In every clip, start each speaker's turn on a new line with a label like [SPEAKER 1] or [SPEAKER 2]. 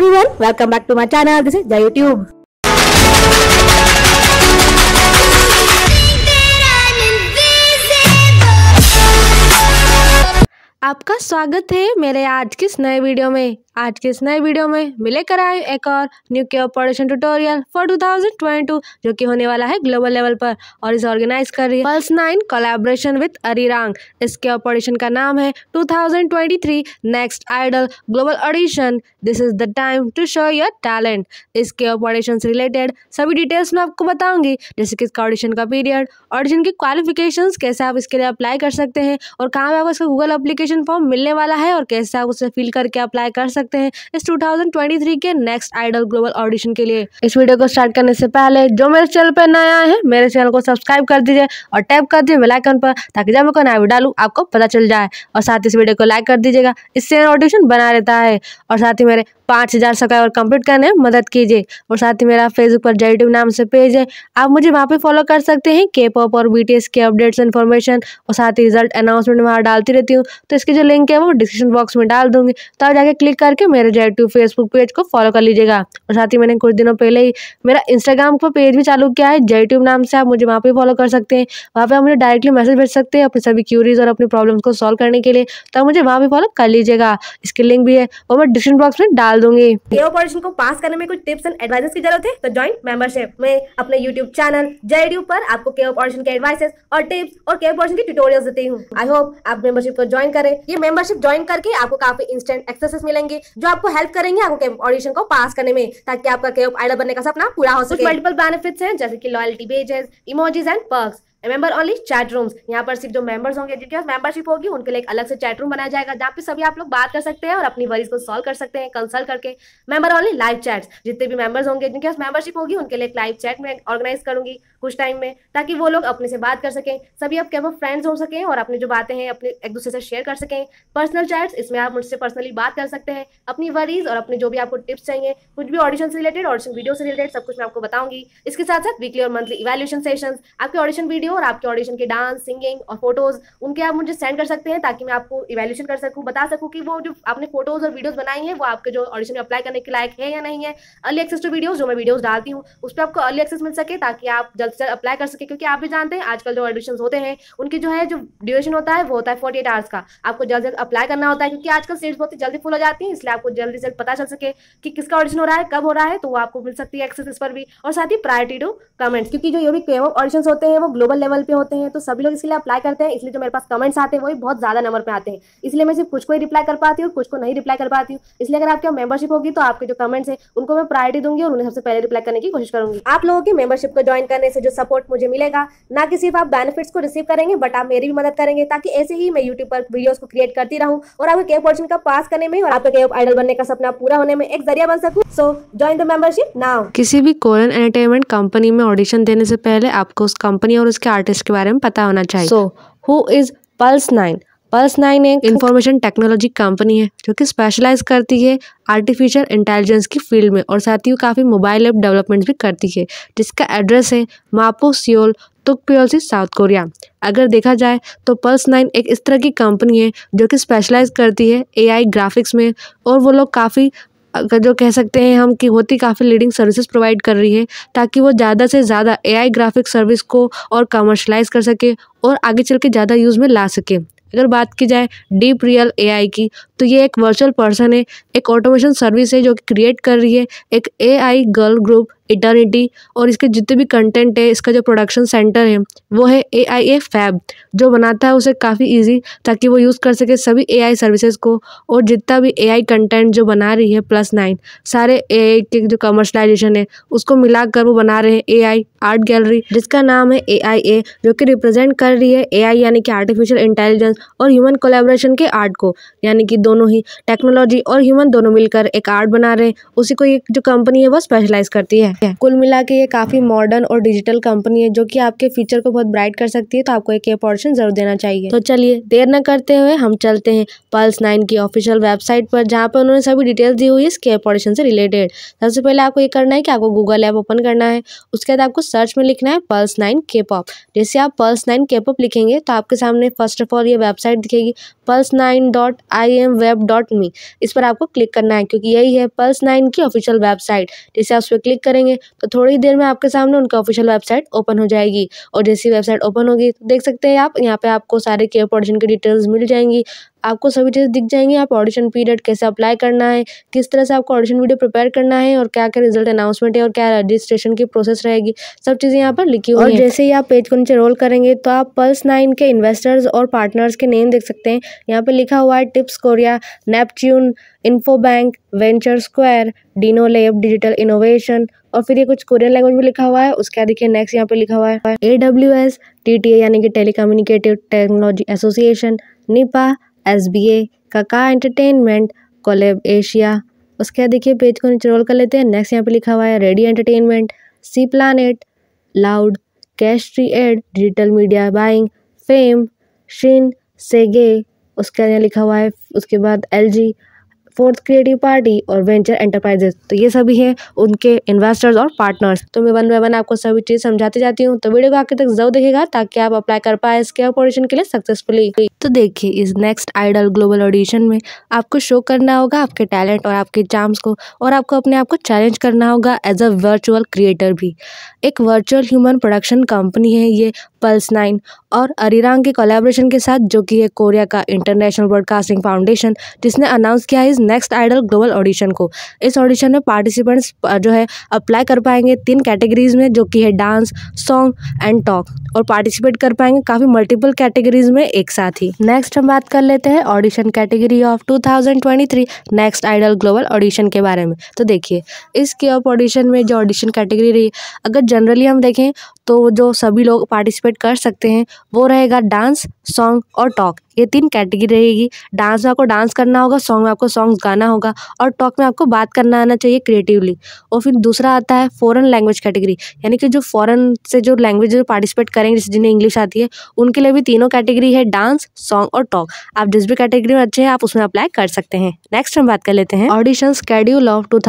[SPEAKER 1] Everyone welcome back to my channel this is the YouTube
[SPEAKER 2] आपका स्वागत है मेरे आज के इस नए वीडियो में आज के इस नए वीडियो में मैं लेकर आए एक और न्यू के ऑपरेशन ट्यूटोरियल फॉर 2022 जो कि होने वाला है ग्लोबल लेवल पर और इसे ऑर्गेनाइज कर रही है pulse nine collaboration with Arirang इसके ऑपरेशन का नाम है 2023 next idol global audition this is the time to show your talent इसके ऑपरेशन से रिलेटेड सभी डिटेल्स मैं आपको बताऊंगी जैसे कि इसका ऑडिशन का पीरियड ऑडिशन की क्वालिफिकेशन कैसे आप इसके लिए अप्लाई कर सकते हैं और कहाँ पर आपको इसका गूगल अप्लीकेशन एप्लीकेशन फॉर्म मिलने वाला है और कैसे आप उसे फिल करके अप्लाई कर सकते हैं इस 2023 के नेक्स्ट आइडल ग्लोबल ऑडिशन के लिए इस वीडियो को स्टार्ट करने से पहले जो मेरे चैनल पर नया है मेरे चैनल को सब्सक्राइब कर दीजिए और टैप कर दीजिए बेलाइकन पर ताकि जब मैं कोई नया वीडियो डालू आपको पता चल जाए और साथ इस वीडियो को लाइक कर दीजिएगा इससे ऑडिशन बना रहता है और साथ ही मेरे पाँच हज़ार सकाई और कंप्लीट करने में मदद कीजिए और साथ ही मेरा फेसबुक पर जेडिटिव नाम से पेज है आप मुझे वहाँ पे फॉलो कर सकते हैं के पॉप और बीटीएस के अपडेट्स इन्फॉर्मेशन और साथ ही रिजल्ट अनाउंसमेंट वहाँ डालती रहती हूँ तो इसकी जो लिंक है वो डिस्क्रिप्शन बॉक्स में डाल दूंगी तो आप जाके क्लिक करके मेरे जो यूट्यूब फेसबुक पेज को फॉलो कर लीजिएगा और साथ ही मैंने कुछ दिनों पहले ही मेरा इंस्टाग्राम का पेज भी चालू किया है जे नाम से आप मुझे वहाँ पर फॉलो कर सकते हैं वहाँ पर आप मुझे डायरेक्टली मैसेज भेज सकते हैं अपनी सभी क्यूरीज और अपनी प्रॉब्लम को सॉल्व करने के लिए तो आप मुझे वहाँ पर फॉलो कर लीजिएगा इसकी लिंक भी है वो मैं डिस्क्रिप्शन बॉक्स में डाल
[SPEAKER 1] दूंगी ऑपरेशन को पास करने में कुछ टिप्स एंड एडवाइस की जरूरत है तो ज्वाइन मेंबरशिप में अपने यूट्यूब चैनल जेडीयू पर आपको के ऑपरेशन के एडवाइस और टिप्स और के ऑपरेशन की ट्यूटोरियल देती हूँ आई होप आप मेंबरशिप को ज्वाइन करें है ये मेंबरशिप ज्वाइन करके आपको काफी इंस्टेंट एक्सेसेस मिलेंगे जो आपको हेल्प करेंगे आपको ऑडिशन को पास करने में ताकि आपका आइडल बनने का सपना पूरा हो सके मल्टीपल बेनिफिट्स हैं जैसे कि loyalty badges emojis and perks member only chat rooms यहाँ पर सिर्फ जो मेंबर्स होंगे जिनके पास मेंबरशिप होगी उनके लिए एक अलग से चैट रूम बनाया जाएगा जहाँ पे सभी आप लोग बात कर सकते हैं और अपनी वरीज को सॉल्व कर सकते हैं कंसल्ट करके मेंबर ओनली लाइव चैट्स जितने भी मेंबर्स होंगे जिनके पास मेंबरशिप होगी उनके लिए एक लाइव चैट में ऑर्गेनाइज करूंगी कुछ टाइम में ताकि वो लोग अपने से बात कर सकें सभी आप क्या फ्रेंड्स हो सकें और अपनी जो बातें हैं अपने एक दूसरे से शेयर कर सकें पर्सनल चैट्स इसमें आप मुझसे पर्सनली बात कर सकते हैं अपनी वरीज और अपने जो भी आपको टिप्स चाहिए कुछ भी ऑडिशन से रिलेटेड ऑडिशन वीडियो से रिलेटेड सब कुछ मैं आपको बताऊंगी इसके साथ साथ वीकली और मंथली इवेल्यूशन सेशन आपके ऑडिशन वीडियो हो और आपके ऑडिशन के डांस सिंगिंग और फोटोज उनके आप मुझे सेंड कर सकते हैं ताकि मैं आपको इवेल्यूशन कर सकूँ बता सकूँ कि वो जो आपने फोटोज और वीडियोज बनाई है वो आपके जो ऑडिशन में अप्लाई करने के लायक है या नहीं है अर्ली एक्सेस टू वीडियोज जो मैं वीडियोज डालती हूँ उस पर आपको अर्ली एक्सेस मिल सके ताकि आप जल्द से जल्द अप्लाई कर सके क्योंकि आप भी जानते हैं आजकल जो ऑडिशन होते हैं उनके जो है जो ड्यूरेशन होता है वो होता है फोर्टी एट आवर्स का आपको जल्द जल्द अप्लाई करना होता है क्योंकि आजकल सीट्स बहुत जल्दी फुल हो जाती है इसलिए आपको जल्दी से जल्द पता चल सके कि किसका ऑडिशन हो रहा है कब हो रहा है तो वो आपको मिल सकती है एक्सेस इस पर भी और साथ ही प्रायोरिटी टू कमेंट्स क्योंकि जो ये भी ऑडिशन होते हैं वो ग्लोबल लेवल पे होते हैं तो सभी लोग इसके लिए अप्लाई करते हैं इसलिए जो मेरे पास कमेंट्स आते हैं वही बहुत ज़्यादा नंबर पे आते हैं इसलिए मैं सिर्फ कुछ को ही रिप्लाई कर पाती हूँ कुछ को नहीं रिप्लाई कर पाती हूँ इसलिए अगर आपके मेंबरशिप होगी तो आपके जो कमेंट्स हैं उनको मैं प्रायोरिटी दूंगी और उन्हें सबसे पहले रिप्लाई करने की कोशिश करूंगी आप लोगों की मेंबरशिप को ज्वाइन करने से जो सपोर्ट मुझे मिलेगा ना कि सिर्फ आप बेनिफिट्स को रिसीव करेंगे बट आप मेरी भी मदद करेंगे ताकि ऐसे ही मैं यूट्यूब पर वीडियोज को क्रिएट करती रहूँ और आपके के पोर्शन का पास करने में और आपके आइडल बनने का सपना पूरा होने में एक जरिया बन सकूँ so join the membership now
[SPEAKER 2] किसी भी कोरियन एंटरटेनमेंट कंपनी में ऑडिशन देने से पहले आपको उस कंपनी और उसके आर्टिस्ट के बारे में पता होना चाहिए so who is pulse nine pulse nine एक इन्फॉर्मेशन टेक्नोलॉजी कंपनी है जो कि स्पेशलाइज करती है आर्टिफिशियल इंटेलिजेंस की फील्ड में और साथ ही वो काफ़ी मोबाइल ऐप डेवलपमेंट भी करती है जिसका एड्रेस है मापो सियोल तुक से साउथ कोरिया अगर देखा जाए तो पल्स नाइन एक इस तरह की कंपनी है जो कि स्पेशलाइज करती है एआई ग्राफिक्स में और वो लोग काफ़ी अगर जो कह सकते हैं हम कि होती काफ़ी लीडिंग सर्विसेज प्रोवाइड कर रही है ताकि वो ज़्यादा से ज़्यादा एआई ग्राफिक सर्विस को और कमर्शलाइज कर सके और आगे चल के ज़्यादा यूज़ में ला सके अगर बात की जाए डीप रियल एआई की तो ये एक वर्चुअल पर्सन है एक ऑटोमेशन सर्विस है जो कि क्रिएट कर रही है एक एआई गर्ल ग्रुप इटर्निटी और इसके जितने भी कंटेंट है इसका जो प्रोडक्शन सेंटर है वो है ए आई ए फैब जो बनाता है उसे काफ़ी ईजी ताकि वो यूज़ कर सके सभी ए आई सर्विसेज को और जितना भी ए आई कंटेंट जो बना रही है प्लस नाइन सारे ए आई के जो कमर्शलाइजेशन है उसको मिलाकर वो बना रहे हैं ए आई आर्ट गैलरी जिसका नाम है ए आई ए जो कि रिप्रेजेंट कर रही है ए आई यानी कि आर्टिफिशियल इंटेलिजेंस और ह्यूमन कोलेब्रेशन के आर्ट को यानी कि दोनों ही टेक्नोलॉजी और ह्यूमन दोनों मिलकर एक आर्ट बना रहे हैं उसी को एक जो कंपनी है वो स्पेशलाइज करती है है कुल मिला के ये काफ़ी मॉडर्न और डिजिटल कंपनी है जो कि आपके फ्यूचर को बहुत ब्राइट कर सकती है तो आपको एक अपॉर्चुन जरूर देना चाहिए तो चलिए देर न करते हुए हम चलते हैं पल्स नाइन की ऑफिशियल वेबसाइट पर जहाँ पर उन्होंने सभी डिटेल्स दी हुई है इसके अपॉर्चुन से रिलेटेड सबसे पहले आपको ये करना है कि आपको गूगल ऐप ओपन करना है उसके बाद आपको सर्च में लिखना है पल्स नाइन के पॉप जैसे आप पल्स नाइन के पॉप लिखेंगे तो आपके सामने फर्स्ट ऑफ ऑल ये वेबसाइट दिखेगी pulse nine dot I M web dot me इस पर आपको क्लिक करना है क्योंकि यही है पल्स नाइन की ऑफिशियल वेबसाइट जैसे आप उस पर क्लिक करेंगे करेंगे तो थोड़ी देर में आपके सामने उनका ऑफिशियल वेबसाइट ओपन हो जाएगी और जैसी वेबसाइट ओपन होगी तो देख सकते हैं आप यहाँ पे आपको सारे केयर प्रोडक्शन की डिटेल्स मिल जाएंगी आपको सभी चीज़ दिख जाएंगी आप ऑडिशन पीरियड कैसे अप्लाई करना है किस तरह से आपको ऑडिशन वीडियो प्रिपेयर करना है और क्या क्या रिजल्ट अनाउंसमेंट है और क्या रजिस्ट्रेशन की प्रोसेस रहेगी सब चीज़ें यहाँ पर लिखी हुई और जैसे ही आप पेज को नीचे रोल करेंगे तो आप पल्स नाइन के इन्वेस्टर्स और पार्टनर्स के नेम देख सकते हैं यहाँ पर लिखा हुआ है tips Korea Neptune info bank venture square dino lab digital innovation और फिर ये कुछ कोरियन लैंग्वेज में लिखा हुआ है उसके बाद देखिए नेक्स्ट यहाँ पे लिखा हुआ है A W S T T A यानी कि tele technology association NIPA S B A Kakao entertainment कोलेब Asia उसके बाद देखिए पेज को नीचे रोल कर लेते हैं नेक्स्ट यहाँ पे लिखा हुआ है ready entertainment C planet loud cash tree ad digital media buying fame Shinsegae उसके यहाँ लिखा हुआ है उसके बाद L G fourth creative party और वेंचर एंटरप्राइजेस तो ये सभी हैं उनके इन्वेस्टर्स और पार्टनर्स तो मैं वन बाय वन आपको सभी चीज़ समझाते जाती हूँ तो वीडियो को आखिर तक जरूर देखेगा ताकि आप अप्लाई कर पाए इसके ऑपोजिशन के लिए सक्सेसफुली तो देखिए इस नेक्स्ट आइडल ग्लोबल ऑडिशन में आपको शो करना होगा आपके टैलेंट और आपके एग्जाम्स को और आपको अपने आप को चैलेंज करना होगा एज अ वर्चुअल क्रिएटर भी एक वर्चुअल ह्यूमन प्रोडक्शन कंपनी है ये पल्स नाइन और अरिरांग के कोलेब्रेशन के साथ जो कि है कोरिया का इंटरनेशनल ब्रॉडकास्टिंग फाउंडेशन जिसने अनाउंस किया है इस नेक्स्ट आइडल ग्लोबल ऑडिशन को इस ऑडिशन में पार्टिसिपेंट्स जो है अप्लाई कर पाएंगे तीन कैटेगरीज में जो कि है डांस सॉन्ग एंड टॉक और पार्टिसिपेट कर पाएंगे काफ़ी मल्टीपल कैटेगरीज में एक साथ ही नेक्स्ट हम बात कर लेते हैं audition category of two next idol global audition के बारे में तो देखिए इस के ऑफ ऑडिशन में जो ऑडिशन कैटेगरी रही अगर जनरली हम देखें तो जो सभी लोग पार्टिसिपेट कर सकते हैं वो रहेगा डांस सॉन्ग और टॉक ये तीन कैटेगरी रहेगी डांस में आपको डांस करना होगा सॉन्ग में आपको सॉन्ग गाना होगा और टॉक में आपको बात करना आना चाहिए क्रिएटिवली और फिर दूसरा आता है फॉरेन लैंग्वेज कैटेगरी यानी कि जो फॉरेन से जो लैंग्वेज जो पार्टिसिपेट करेंगे जैसे जिन्हें इंग्लिश आती है उनके लिए भी तीनों कैटेगरी है डांस सॉन्ग और टॉक आप जिस भी कैटेगरी में अच्छे हैं आप उसमें अप्लाई कर सकते हैं नेक्स्ट हम बात कर लेते हैं audition schedule of two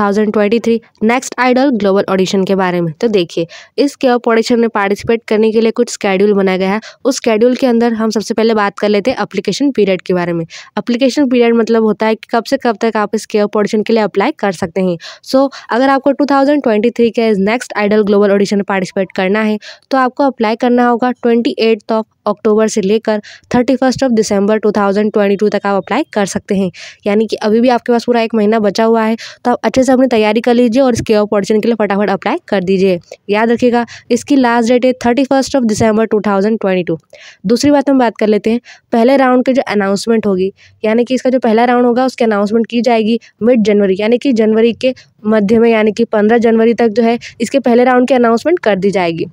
[SPEAKER 2] next idol global audition के बारे में तो देखिए इस कैप ऑडिशन में पार्टिसिपेट करने के लिए कुछ स्कैड्यूल बनाया गया है उस स्कैड्यूल के अंदर हम सबसे पहले बात कर लेते हैं अप्लीकेशन पीरियड के बारे में अप्लीकेशन पीरियड मतलब होता है कि कब से कब तक आप इसके ऑडिशन के लिए अप्लाई कर सकते हैं सो so, अगर आपको 2023 के next idol global audition participate करना है तो आपको अप्लाई करना होगा ट्वेंटी ऑफ अक्टूबर से लेकर thirty first of December two thousand twenty two तक आप अप्लाई कर सकते हैं यानी कि अभी भी आपके पास पूरा एक महीना बचा हुआ है तो आप अच्छे से अपनी तैयारी कर लीजिए और इसके अपॉर्चुनिटी के लिए फटाफट अप्लाई कर दीजिए याद रखिएगा इसकी लास्ट डेट है thirty first of December two thousand twenty two दूसरी बात हम बात कर लेते हैं पहले राउंड की जो अनाउंसमेंट होगी यानी कि इसका जो पहला राउंड होगा उसकी अनाउंसमेंट की जाएगी मिड जनवरी यानी कि जनवरी के मध्य में यानी कि पंद्रह जनवरी तक जो है इसके पहले राउंड की अनाउंसमेंट कर दी जाएगी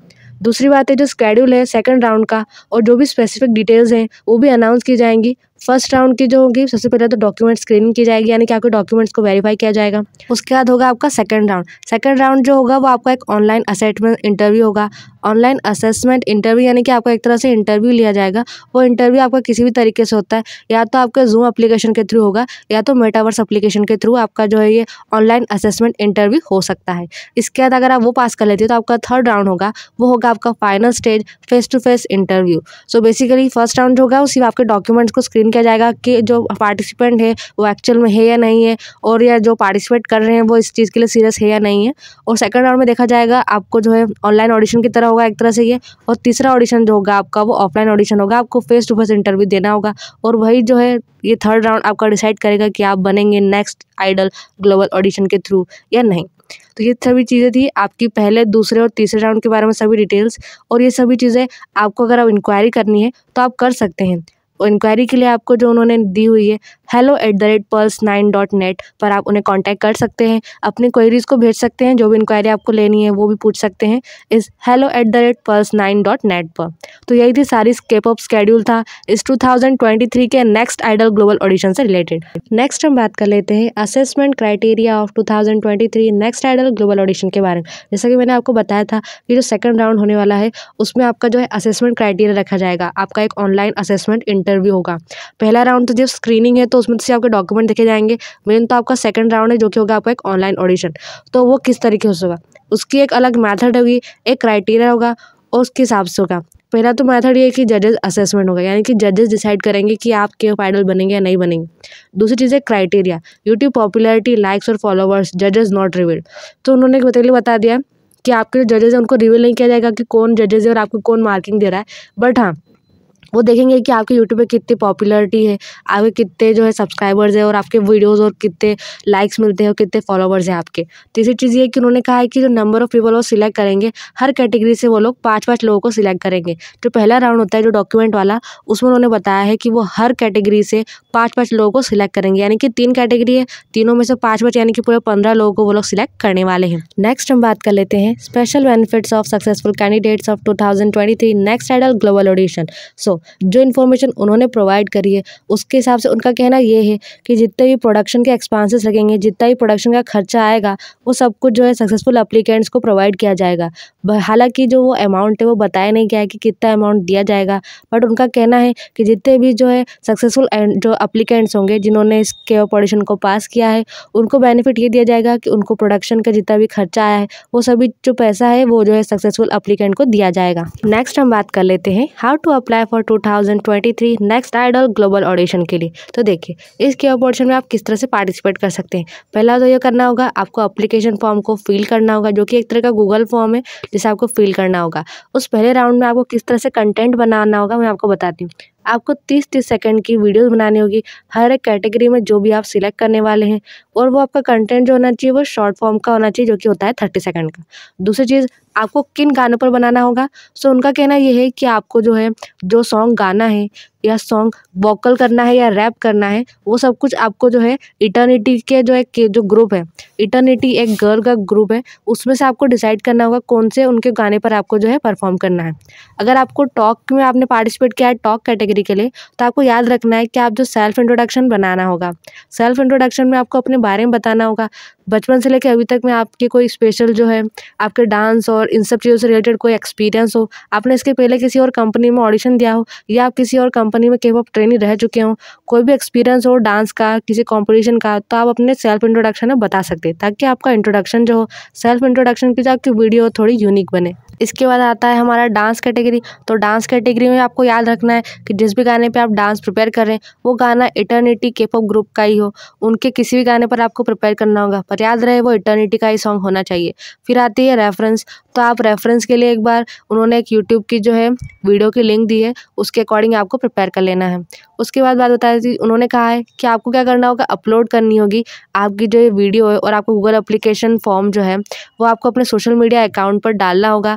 [SPEAKER 2] दूसरी बात है जो स्केड्यूल है सेकंड राउंड का और जो भी स्पेसिफिक डिटेल्स हैं वो भी अनाउंस की जाएंगी फर्स्ट राउंड की जो होगी सबसे पहले तो डॉक्यूमेंट स्क्रीनिंग की जाएगी यानी कि आपके डॉक्यूमेंट्स को वेरीफाई किया जाएगा उसके बाद होगा आपका सेकंड राउंड सेकंड राउंड जो होगा वो आपका एक ऑनलाइन असेसमेंट इंटरव्यू होगा ऑनलाइन असेसमेंट इंटरव्यू यानी कि आपका एक तरह से इंटरव्यू लिया जाएगा वो इंटरव्यू आपका किसी भी तरीके से होता है या तो आपके जूम अप्लीकेशन के थ्रू होगा या तो मेटावर्स अप्लीकेशन के थ्रू आपका जो है ये ऑनलाइन असेसमेंट इंटरव्यू हो सकता है इसके बाद अगर आप वो पास कर लेते हो तो आपका थर्ड राउंड होगा वो होगा आपका final stage face to face interview so basically first round जो होगा उसी आपके डॉक्यूमेंट्स को स्क्रीन डिपेंड किया जाएगा कि जो पार्टिसिपेंट है वो एक्चुअल में है या नहीं है और या जो पार्टिसिपेट कर रहे हैं वो इस चीज़ के लिए सीरियस है या नहीं है और सेकंड राउंड में देखा जाएगा आपको जो है ऑनलाइन ऑडिशन की तरह होगा एक तरह से ये और तीसरा ऑडिशन जो होगा आपका वो ऑफलाइन ऑडिशन होगा आपको फेस टू फेस इंटरव्यू देना होगा और वही जो है ये थर्ड राउंड आपका डिसाइड करेगा कि आप बनेंगे नेक्स्ट आइडल ग्लोबल ऑडिशन के थ्रू या नहीं तो ये सभी चीज़ें थी आपकी पहले दूसरे और तीसरे राउंड के बारे में सभी डिटेल्स और ये सभी चीज़ें आपको अगर आप इंक्वायरी करनी है तो आप कर सकते हैं इंक्वायरी के लिए आपको जो उन्होंने दी हुई है hello at the rate pearls nine dot net पर आप उन्हें कॉन्टैक्ट कर सकते हैं अपनी क्वेरीज़ को भेज सकते हैं जो भी इंक्वायरी आपको लेनी है वो भी पूछ सकते हैं इस hello at the rate pearls nine dot net पर तो यही थी सारी स्केप अप स्केड्यूल था इस टू थाउजेंड ट्वेंटी थ्री के नेक्स्ट आइडल ग्लोबल ऑडिशन से रिलेटेड नेक्स्ट हम बात कर लेते हैं assessment criteria of two thousand twenty three next idol global audition के बारे में जैसा कि मैंने आपको बताया था कि जो सेकंड राउंड होने वाला है उसमें आपका जो है असेसमेंट क्राइटेरिया रखा जाएगा आपका एक ऑनलाइन असेसमेंट इंटरव्यू होगा पहला राउंड तो जब स्क्रीनिंग है तो तो उसमें तो से आपके डॉक्यूमेंट देखे जाएंगे मेन तो आपका सेकंड राउंड है जो कि होगा आपका एक ऑनलाइन ऑडिशन तो वो किस तरीके से होगा उसकी एक अलग मैथड होगी एक क्राइटेरिया होगा और उसके हिसाब से होगा पहला तो मैथड ये कि जजेस असेसमेंट होगा यानी कि जजेस डिसाइड करेंगे कि आप के फाइनल बनेंगे या नहीं बनेंगे दूसरी चीज़ है क्राइटेरिया यूट्यूब पॉपुलरिटी लाइक्स और फॉलोवर्स जजेस नॉट रिवील तो उन्होंने पहले बता दिया कि आपके जो जजेस हैं उनको रिवील नहीं किया जाएगा कि कौन जजेस है और आपको कौन मार्किंग दे रहा है बट हाँ वो देखेंगे कि आपके यूट्यूब पे कितनी पॉपुलैरिटी है आपके कितने जो है सब्सक्राइबर्स है और आपके वीडियोस और कितने लाइक्स मिलते हैं और कितने फॉलोवर्स हैं आपके तीसरी तो चीज़ ये कि उन्होंने कहा है कि जो नंबर ऑफ़ पीपल वो सिलेक्ट करेंगे हर कैटेगरी से वो लोग पाँच पाँच लोगों को सिलेक्ट करेंगे जो पहला राउंड होता है जो डॉक्यूमेंट वाला उसमें उन्होंने बताया है कि वो हर कैटेगरी से पाँच पाँच लोगों को सिलेक्ट करेंगे यानी कि तीन कैटेगरी है तीनों में से पाँच पाँच यानी कि पूरे पंद्रह लोगों को वो लोग सिलेक्ट करने वाले हैं नेक्स्ट हम बात कर लेते हैं special benefits of successful candidates of two next idol global audition so जो इन्फॉर्मेशन उन्होंने प्रोवाइड करी है उसके हिसाब से उनका कहना ये है कि जितने भी प्रोडक्शन के एक्सपांसेस लगेंगे जितना भी प्रोडक्शन का खर्चा आएगा वो सब कुछ जो है सक्सेसफुल अप्लीकेंट्स को प्रोवाइड किया जाएगा हालांकि जो वो अमाउंट है वो बताया नहीं गया है कि कितना अमाउंट दिया जाएगा बट उनका कहना है कि जितने भी जो है सक्सेसफुल जो अप्लीकेंट्स होंगे जिन्होंने इस के ऑपरेशन को पास किया है उनको बेनिफिट ये दिया जाएगा कि उनको प्रोडक्शन का जितना भी खर्चा आया है वो सभी जो पैसा है वो जो है सक्सेसफुल अप्लीकेंट को दिया जाएगा नेक्स्ट हम बात कर लेते हैं how to apply for 2023 next idol global audition के लिए तो देखिए इसके ऑपरेशन में आप किस तरह से पार्टिसिपेट कर सकते हैं पहला तो ये करना होगा आपको अप्लीकेशन फॉर्म को फिल करना होगा जो कि एक तरह का गूगल फॉर्म है जिसे आपको फिल करना होगा उस पहले राउंड में आपको किस तरह से कंटेंट बनाना होगा मैं आपको बताती हूँ आपको तीस तीस सेकंड की वीडियोस बनानी होगी हर एक कैटेगरी में जो भी आप सिलेक्ट करने वाले हैं और वो आपका कंटेंट जो होना चाहिए वो शॉर्ट फॉर्म का होना चाहिए जो कि होता है थर्टी सेकंड का दूसरी चीज़ आपको किन गानों पर बनाना होगा सो उनका कहना यह है कि आपको जो है जो सॉन्ग गाना है या सॉन्ग वोकल करना है या रैप करना है वो सब कुछ आपको जो है इटर्निटी के जो एक जो ग्रुप है इटर्निटी एक गर्ल का ग्रुप है उसमें से आपको डिसाइड करना होगा कौन से उनके गाने पर आपको जो है परफॉर्म करना है अगर आपको टॉक में आपने पार्टिसिपेट किया है टॉक कैटेगरी के लिए तो आपको याद रखना है कि आप जो सेल्फ इंट्रोडक्शन बनाना होगा सेल्फ इंट्रोडक्शन में आपको अपने बारे में बताना होगा बचपन से लेकर अभी तक में आपकी कोई स्पेशल जो है आपके डांस और इन सब चीज़ों से रिलेटेड कोई एक्सपीरियंस हो आपने इसके पहले किसी और कंपनी में ऑडिशन दिया हो या आप किसी और कंपनी में के पॉप ट्रेनिंग रह चुके हों कोई भी एक्सपीरियंस हो डांस का किसी कॉम्पिटिशन का तो आप अपने सेल्फ इंट्रोडक्शन में बता सकते ताकि आपका इंट्रोडक्शन जो हो सेल्फ इंट्रोडक्शन की जो आपकी वीडियो थोड़ी यूनिक बने इसके बाद आता है हमारा डांस कैटेगरी तो डांस कैटेगरी में आपको याद रखना है कि जिस भी गाने पे आप डांस प्रिपेयर कर रहे हैं वो गाना इटर्निटी के पॉप ग्रुप का ही हो उनके किसी भी गाने पर आपको प्रिपेयर करना होगा पर याद रहे वो इटर्निटी का ही सॉन्ग होना चाहिए फिर आती है रेफरेंस तो आप रेफरेंस के लिए एक बार उन्होंने एक यूट्यूब की जो है वीडियो की लिंक दी है उसके अकॉर्डिंग आपको प्रिपेयर कर लेना है उसके बाद बात बताया थी उन्होंने कहा है कि आपको क्या करना होगा अपलोड करनी होगी आपकी जो ये वीडियो है और आपको गूगल अप्लीकेशन फॉर्म जो है वो आपको अपने सोशल मीडिया अकाउंट पर डालना होगा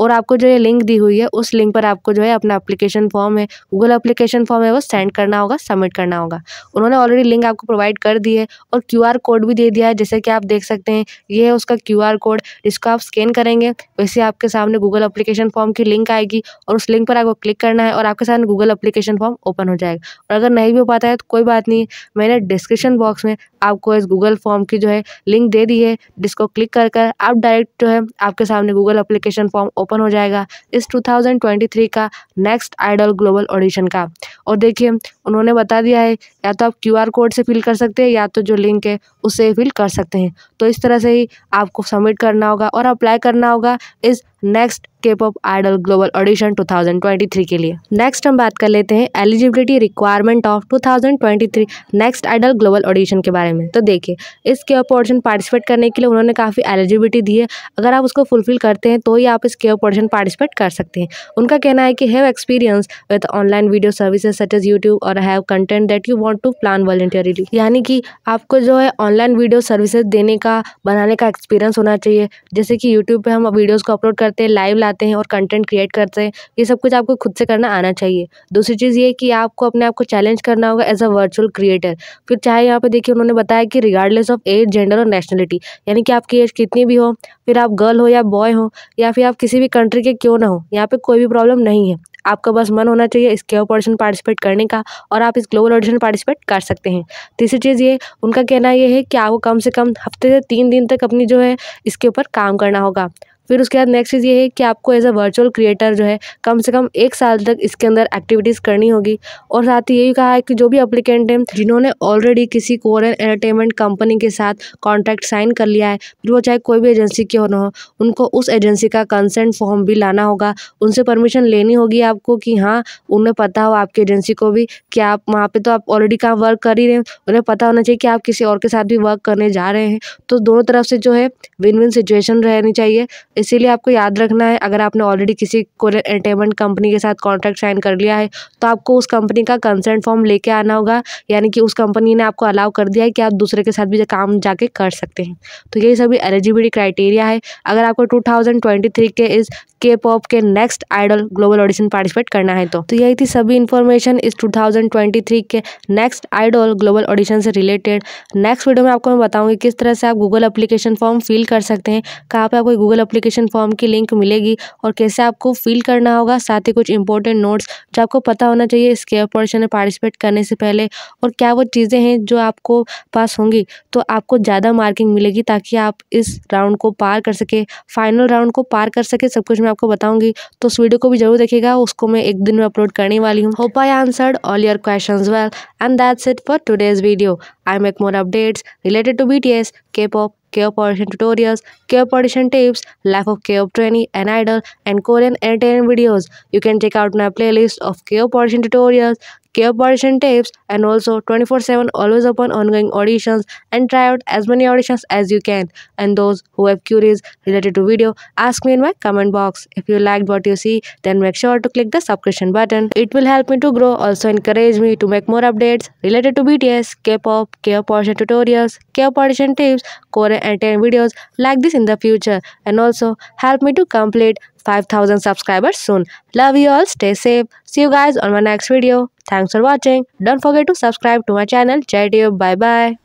[SPEAKER 2] और आपको जो ये लिंक दी हुई है उस लिंक पर आपको जो है अपना एप्लीकेशन फॉर्म है गूगल एप्लीकेशन फॉर्म है वो सेंड करना होगा सबमिट करना होगा उन्होंने ऑलरेडी लिंक आपको प्रोवाइड कर दी है और क्यू कोड भी दे दिया है जैसे कि आप देख सकते हैं ये है उसका क्यू कोड जिसको आप स्कैन करेंगे वैसे आपके सामने गूगल अप्लीकेशन फॉर्म की लिंक आएगी और उस लिंक पर आपको क्लिक करना है और आपके सामने गूगल अप्लीकेशन फॉर्म ओपन हो जाएगा और अगर नहीं भी हो पाता है तो कोई बात नहीं मैंने डिस्क्रिप्शन बॉक्स में आपको इस गूगल फॉर्म की जो है लिंक दे दी है जिसको क्लिक कर कर आप डायरेक्ट जो है आपके सामने गूगल अप्लीकेशन फॉर्म ओपन हो जाएगा इस 2023 का नेक्स्ट आइडल ग्लोबल ऑडिशन का और देखिए उन्होंने बता दिया है या तो आप क्यू आर कोड से फ़िल कर सकते हैं या तो जो लिंक है उससे फ़िल कर सकते हैं तो इस तरह से ही आपको सबमिट करना होगा और अप्लाई करना होगा इस नेक्स्ट केप ऑफ आइडल ग्लोबल ऑडिशन 2023 के लिए नेक्स्ट हम बात कर लेते हैं eligibility requirement of 2023 next idol global audition के बारे में तो देखिए इस के ऑफ ऑडिशन पार्टिसिपेट करने के लिए उन्होंने काफ़ी एलिजिबिलिटी दी है अगर आप उसको फुलफिल करते हैं तो ही आप इस के ऑफ ऑडिशन पार्टिसिपेट कर सकते हैं उनका कहना है कि have experience with online video services such as YouTube और have content that you want want to plan voluntarily यानी कि आपको जो है ऑनलाइन वीडियो सर्विसेज देने का बनाने का एक्सपीरियंस होना चाहिए जैसे कि यूट्यूब पे हम वीडियोस को अपलोड करते हैं लाइव लाते हैं और कंटेंट क्रिएट करते हैं ये सब कुछ आपको खुद से करना आना चाहिए दूसरी चीज़ ये कि आपको अपने आप को चैलेंज करना होगा एज अ वर्चुअल क्रिएटर फिर चाहे यहाँ पर देखिए उन्होंने बताया कि रिगार्डलेस ऑफ एज जेंडर और नेशनलिटी यानी कि आपकी एज कितनी भी हो फिर आप गर्ल हो या बॉय हो या फिर आप किसी भी कंट्री के क्यों ना हो यहाँ पे कोई भी प्रॉब्लम नहीं है आपका बस मन होना चाहिए इसके ग्लोबल ऑडिशन पार्टिसिपेट करने का और आप इस ग्लोबल ऑडिशन पार्टिसिपेट कर सकते हैं तीसरी चीज़ ये उनका कहना ये है कि आपको कम से कम हफ्ते से तीन दिन तक अपनी जो है इसके ऊपर काम करना होगा फिर उसके बाद नेक्स्ट चीज़ ये है कि आपको एज अ वर्चुअल क्रिएटर जो है कम से कम एक साल तक इसके अंदर एक्टिविटीज़ करनी होगी और साथ ही ये भी कहा है कि जो भी अप्लीकेंट हैं जिन्होंने ऑलरेडी किसी कोरियन एंटरटेनमेंट कंपनी के साथ कॉन्ट्रैक्ट साइन कर लिया है फिर वो चाहे कोई भी एजेंसी के हो ना हो उनको उस एजेंसी का कंसेंट फॉर्म भी लाना होगा उनसे परमिशन लेनी होगी आपको कि हाँ उन्हें पता हो आपकी एजेंसी को भी कि आप वहाँ पर तो आप ऑलरेडी कहाँ वर्क कर ही रहे हैं उन्हें पता होना चाहिए कि आप किसी और के साथ भी वर्क करने जा रहे हैं तो दोनों तरफ से जो है विन विन सिचुएशन रहनी चाहिए इसीलिए आपको याद रखना है अगर आपने ऑलरेडी किसी कोरियर एंटरटेनमेंट कंपनी के साथ कॉन्ट्रैक्ट साइन कर लिया है तो आपको उस कंपनी का कंसेंट फॉर्म लेके आना होगा यानी कि उस कंपनी ने आपको अलाउ कर दिया है कि आप दूसरे के साथ भी काम जाके कर सकते हैं तो यही सभी एलिजिबिलिटी क्राइटेरिया है अगर आपको टू के इस के पॉप के next idol global audition participate करना है तो, तो यही थी सभी इन्फॉर्मेशन इस 2023 के नेक्स्ट आइडल ग्लोबल ऑडिशन से रिलेटेड नेक्स्ट वीडियो में आपको मैं बताऊंगी किस तरह से आप गूगल अप्लीकेशन फॉर्म फिल कर सकते हैं कहाँ पर आपको गूगल अप्लीकेशन फॉर्म की लिंक मिलेगी और कैसे आपको फिल करना होगा साथ ही कुछ इंपॉर्टेंट नोट्स जो आपको पता होना चाहिए इसके ऑपरेशन में पार्टिसिपेट करने से पहले और क्या वो चीज़ें हैं जो आपको पास होंगी तो आपको ज़्यादा मार्किंग मिलेगी ताकि आप इस राउंड को पार कर सके फाइनल राउंड को पार कर सके सब कुछ मैं आपको बताऊंगी तो उस वीडियो को भी जरूर देखेगा उसको मैं एक दिन में अपलोड करने वाली हूँ hope I answered all your question well and that's it for today's video I make more updates related to B T S K pop K pop audition tutorials K pop audition tips life of K pop trainee an idol and Korean entertainment videos you can take out my playlist of K pop audition tutorials audition tapes and also 24-7 always open ongoing auditions and try out as many auditions as you can. And those who have queries related to video, ask me in my comment box. If you liked what you see, then make sure to click the subscription button. It will help me to grow. Also encourage me to make more updates related to BTS, K-pop, k pop audition tutorials, k pop audition tips, and entertainment videos like this in the future. And also help me to complete 5000 subscribers soon. Love you all. Stay safe. See you guys on my next video. Thanks for watching. Don't forget to subscribe to my channel. Chat you. Bye bye.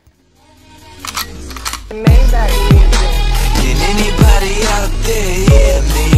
[SPEAKER 2] Can anybody out there hear me?